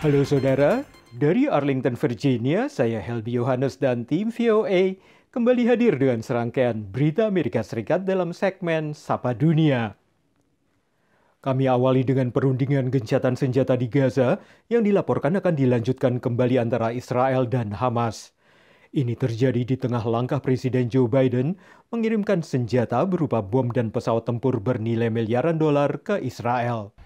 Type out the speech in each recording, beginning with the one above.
Halo saudara, dari Arlington, Virginia, saya Helbi Yohanes dan tim VOA kembali hadir dengan serangkaian berita Amerika Serikat dalam segmen Sapa Dunia. Kami awali dengan perundingan gencatan senjata di Gaza yang dilaporkan akan dilanjutkan kembali antara Israel dan Hamas. Ini terjadi di tengah langkah Presiden Joe Biden mengirimkan senjata berupa bom dan pesawat tempur bernilai miliaran dolar ke Israel.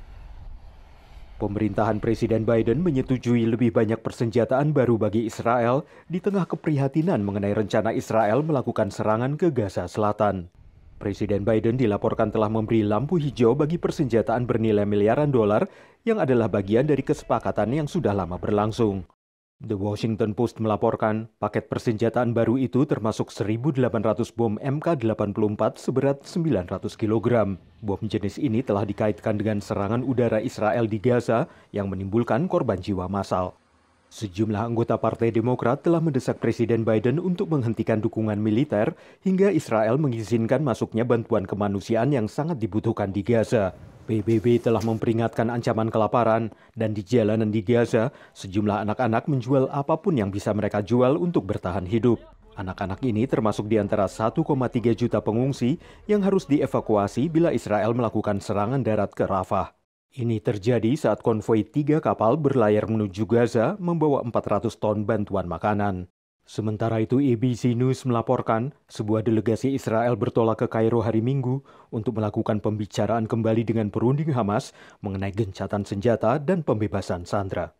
Pemerintahan Presiden Biden menyetujui lebih banyak persenjataan baru bagi Israel di tengah keprihatinan mengenai rencana Israel melakukan serangan ke Gaza Selatan. Presiden Biden dilaporkan telah memberi lampu hijau bagi persenjataan bernilai miliaran dolar yang adalah bagian dari kesepakatan yang sudah lama berlangsung. The Washington Post melaporkan, paket persenjataan baru itu termasuk 1.800 bom MK-84 seberat 900 kg. Bom jenis ini telah dikaitkan dengan serangan udara Israel di Gaza yang menimbulkan korban jiwa massal. Sejumlah anggota Partai Demokrat telah mendesak Presiden Biden untuk menghentikan dukungan militer hingga Israel mengizinkan masuknya bantuan kemanusiaan yang sangat dibutuhkan di Gaza. PBB telah memperingatkan ancaman kelaparan dan di jalanan di Gaza, sejumlah anak-anak menjual apapun yang bisa mereka jual untuk bertahan hidup. Anak-anak ini termasuk di antara 1,3 juta pengungsi yang harus dievakuasi bila Israel melakukan serangan darat ke Rafah. Ini terjadi saat konvoi tiga kapal berlayar menuju Gaza membawa 400 ton bantuan makanan. Sementara itu, ABC News melaporkan sebuah delegasi Israel bertolak ke Kairo hari Minggu untuk melakukan pembicaraan kembali dengan perunding Hamas mengenai gencatan senjata dan pembebasan Sandra.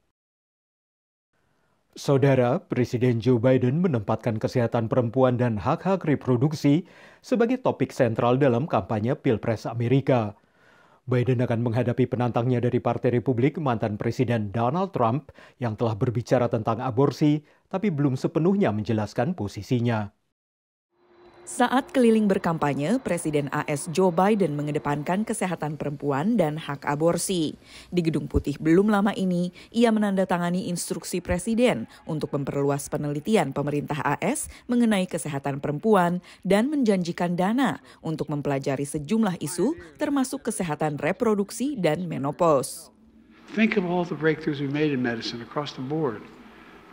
Saudara, Presiden Joe Biden menempatkan kesehatan perempuan dan hak-hak reproduksi sebagai topik sentral dalam kampanye Pilpres Amerika. Biden akan menghadapi penantangnya dari Partai Republik mantan Presiden Donald Trump yang telah berbicara tentang aborsi, tapi belum sepenuhnya menjelaskan posisinya. Saat keliling berkampanye, Presiden AS Joe Biden mengedepankan kesehatan perempuan dan hak aborsi. Di Gedung Putih belum lama ini, ia menandatangani instruksi Presiden untuk memperluas penelitian pemerintah AS mengenai kesehatan perempuan dan menjanjikan dana untuk mempelajari sejumlah isu termasuk kesehatan reproduksi dan menopause. Think of all the breakthroughs we've made in medicine across the board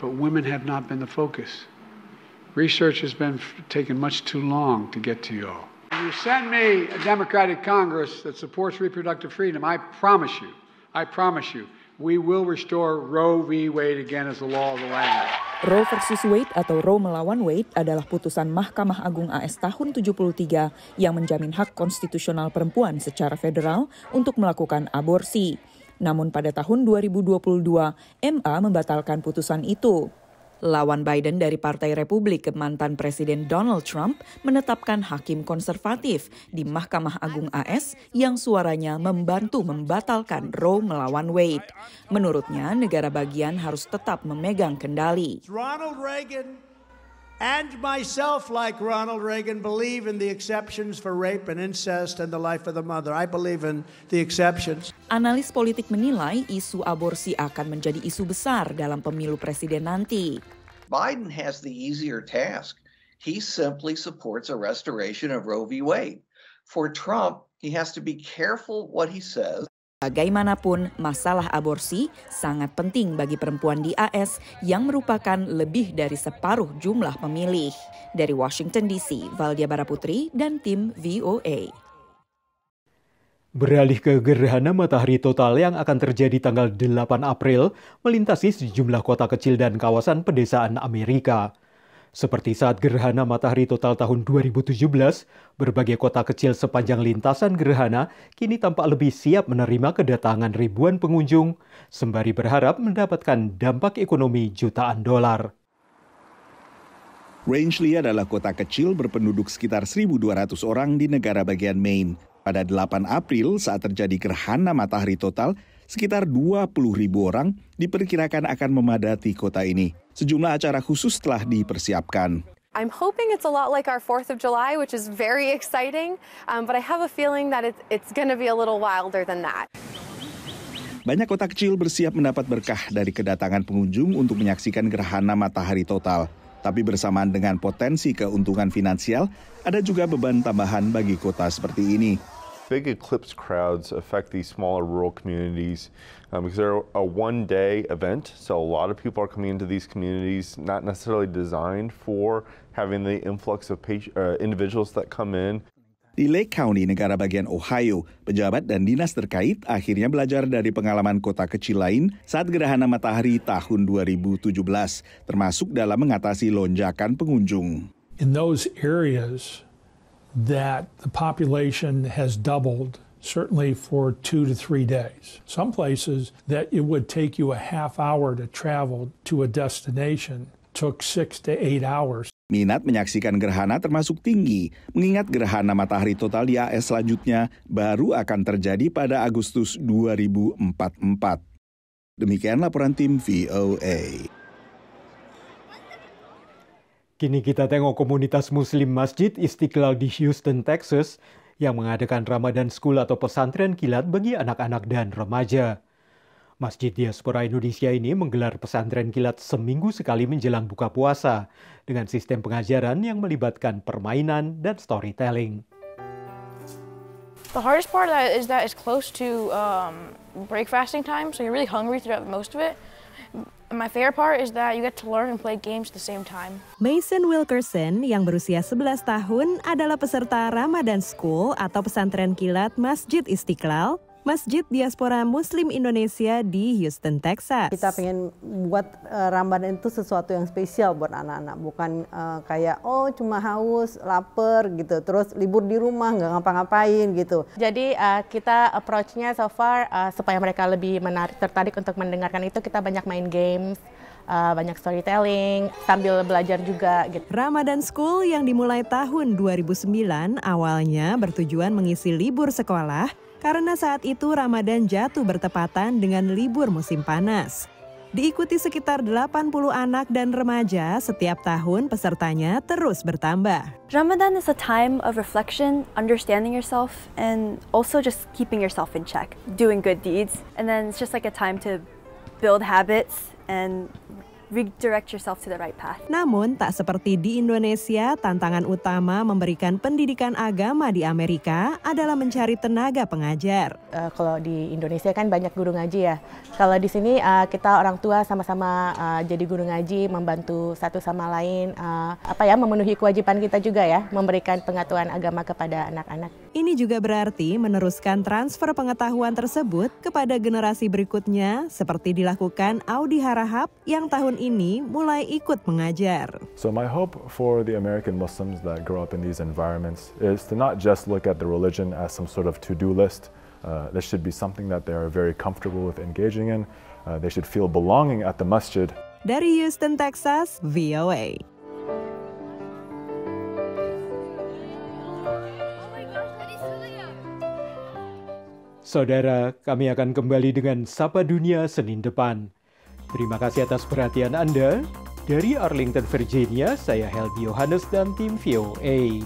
but women have not been the focus. Research has been much too long to get to When you send me a Democratic Congress that supports reproductive freedom, I promise you, I promise you, we will restore Roe v. Wade again as the law of the land. Roe versus Wade atau Roe melawan Wade adalah putusan Mahkamah Agung AS tahun 73 yang menjamin hak konstitusional perempuan secara federal untuk melakukan aborsi. Namun pada tahun 2022, MA membatalkan putusan itu. Lawan Biden dari Partai Republik ke mantan Presiden Donald Trump menetapkan hakim konservatif di Mahkamah Agung AS yang suaranya membantu membatalkan Roe melawan Wade. Menurutnya, negara bagian harus tetap memegang kendali. and myself, like Ronald Reagan, believe in the exceptions for rape and incest and the life of the mother. I believe in the exceptions. Analis politik menilai isu aborsi akan menjadi isu besar dalam pemilu presiden nanti. Biden has the easier task. He simply supports a restoration of Roe v. Wade. For Trump, he has to be careful what he says. Bagaimanapun, masalah aborsi sangat penting bagi perempuan di AS yang merupakan lebih dari separuh jumlah pemilih. Dari Washington DC, Valdia Baraputri dan tim VOA. Beralih ke gerhana matahari total yang akan terjadi tanggal 8 April, melintasi sejumlah kota kecil dan kawasan pedesaan Amerika. Seperti saat gerhana matahari total tahun 2017, berbagai kota kecil sepanjang lintasan gerhana kini tampak lebih siap menerima kedatangan ribuan pengunjung, sembari berharap mendapatkan dampak ekonomi jutaan dolar. Rangeley adalah kota kecil berpenduduk sekitar 1.200 orang di negara bagian Maine. Pada 8 April saat terjadi gerhana matahari total, sekitar 20.000 orang diperkirakan akan memadati kota ini sejumlah acara khusus telah dipersiapkan. I'm hoping it's a lot like our 4th of July, which is very exciting, um, but I have a feeling that it's, it's going to be a little wilder than that. Banyak kota kecil bersiap mendapat berkah dari kedatangan pengunjung untuk menyaksikan gerhana matahari total. Tapi bersamaan dengan potensi keuntungan finansial, ada juga beban tambahan bagi kota seperti ini big eclipse crowds affect these smaller rural communities um, because they're a one day event. So a lot of people are coming into these communities, not necessarily designed for having the influx of uh, individuals that come in. Di Lake County, negara bagian Ohio, pejabat dan dinas terkait akhirnya belajar dari pengalaman kota kecil lain saat gerhana matahari tahun 2017, termasuk dalam mengatasi lonjakan pengunjung. In those areas, that the population has doubled certainly for two to three days. Some places that it would take you a half hour to travel to a destination took six to eight hours. Minat menyaksikan gerhana termasuk tinggi, mengingat gerhana matahari total di AS selanjutnya baru akan terjadi pada Agustus 2044. Demikian laporan tim VOA. Kini kita tengok komunitas Muslim Masjid Istiqlal di Houston, Texas yang mengadakan Ramadan School atau pesantren kilat bagi anak-anak dan remaja. Masjid Diaspora Indonesia ini menggelar pesantren kilat seminggu sekali menjelang buka puasa dengan sistem pengajaran yang melibatkan permainan dan storytelling. The hardest part is that it's close to um, break fasting time, so you're really hungry throughout most of it. My favorite part is that you get to learn and play games at the same time. Mason Wilkerson yang berusia 11 tahun adalah peserta Ramadan School atau pesantren kilat Masjid Istiqlal Masjid Diaspora Muslim Indonesia di Houston, Texas. Kita pengen buat uh, Ramadan itu sesuatu yang spesial buat anak-anak, bukan uh, kayak oh cuma haus, lapar gitu, terus libur di rumah nggak ngapa-ngapain gitu. Jadi uh, kita approach-nya so far uh, supaya mereka lebih menarik tertarik untuk mendengarkan itu kita banyak main games uh, banyak storytelling sambil belajar juga gitu. Ramadan School yang dimulai tahun 2009 awalnya bertujuan mengisi libur sekolah karena saat itu Ramadan jatuh bertepatan dengan libur musim panas. Diikuti sekitar 80 anak dan remaja, setiap tahun pesertanya terus bertambah. Ramadan is a time of reflection, understanding yourself, and also just keeping yourself in check, doing good deeds. And then it's just like a time to build habits and redirect yourself to the right path. Namun, tak seperti di Indonesia, tantangan utama memberikan pendidikan agama di Amerika adalah mencari tenaga pengajar. Uh, kalau di Indonesia kan banyak guru ngaji ya. Kalau di sini uh, kita orang tua sama-sama uh, jadi guru ngaji, membantu satu sama lain, uh, apa ya memenuhi kewajiban kita juga ya, memberikan pengetahuan agama kepada anak-anak. Ini juga berarti meneruskan transfer pengetahuan tersebut kepada generasi berikutnya seperti dilakukan Audi Harahap yang tahun ini mulai ikut mengajar. So my hope for the American Muslims that grow up in these environments is to not just look at the religion as some sort of to-do list. Uh, this should be something that they are very comfortable with engaging in. Uh, they should feel belonging at the masjid. Dari Houston, Texas, VOA. Saudara, kami akan kembali dengan Sapa Dunia Senin depan. Terima kasih atas perhatian Anda. Dari Arlington, Virginia, saya Helbi Yohanes dan tim VOA.